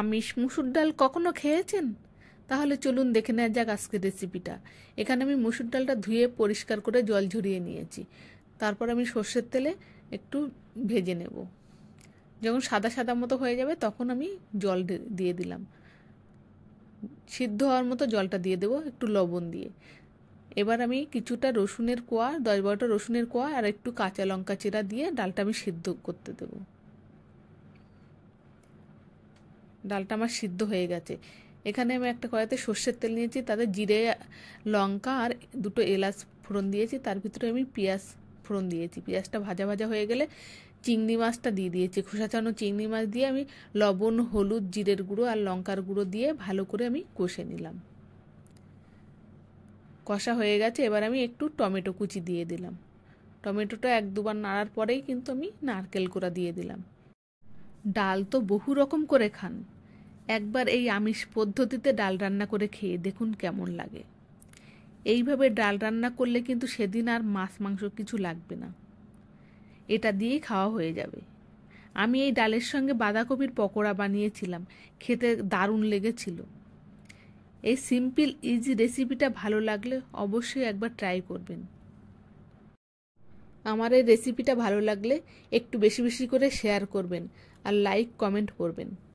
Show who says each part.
Speaker 1: আমিষ মুসুর ডাল কখনো খেয়েছেন তাহলে চলুন দেখে নেওয়া যাক আজকের রেসিপিটা এখানে আমি মুসুর ডালটা ধুয়ে পরিষ্কার করে জল ঝরিয়ে নিয়েছি তারপর আমি সর্ষের তেলে একটু ভেজে নেব যখন সাদা সাদা মতো হয়ে যাবে তখন আমি জল দিয়ে দিলাম সিদ্ধ হওয়ার মতো জলটা দিয়ে দেবো একটু লবণ দিয়ে এবার আমি কিছুটা রসুনের কোয়া দশ বারোটা রসুনের কোয়া আর একটু কাঁচা লঙ্কা চিরা দিয়ে ডালটা আমি সিদ্ধ করতে দেবো ডালটা আমার সিদ্ধ হয়ে গেছে এখানে আমি একটা কড়াইতে সর্ষের তেল নিয়েছি তাতে জিরে লঙ্কা আর দুটো এলাচ ফোড়ন দিয়েছি তার ভিতরে আমি পেঁয়াজ ফোড়ন দিয়েছি পেঁয়াজটা ভাজা ভাজা হয়ে গেলে চিংড়ি মাছটা দিয়ে দিয়েছি খোসাচানো চিংড়ি মাছ দিয়ে আমি লবণ হলুদ জিরের গুঁড়ো আর লঙ্কার গুঁড়ো দিয়ে ভালো করে আমি কষে নিলাম কষা হয়ে গেছে এবার আমি একটু টমেটো কুচি দিয়ে দিলাম টমেটোটা এক দুবার নাড়ার পরেই কিন্তু আমি নারকেল কোড়া দিয়ে দিলাম ডাল তো বহু রকম করে খান একবার এই আমিষ পদ্ধতিতে ডাল রান্না করে খেয়ে দেখুন কেমন লাগে এইভাবে ডাল রান্না করলে কিন্তু সেদিন আর মাছ মাংস কিছু লাগবে না এটা দিয়েই খাওয়া হয়ে যাবে আমি এই ডালের সঙ্গে বাঁধাকপির পকোড়া বানিয়েছিলাম খেতে দারুণ লেগেছিল এই সিম্পল ইজি রেসিপিটা ভালো লাগলে অবশ্যই একবার ট্রাই করবেন আমার এই রেসিপিটা ভালো লাগলে একটু বেশি বেশি করে শেয়ার করবেন আর লাইক কমেন্ট করবেন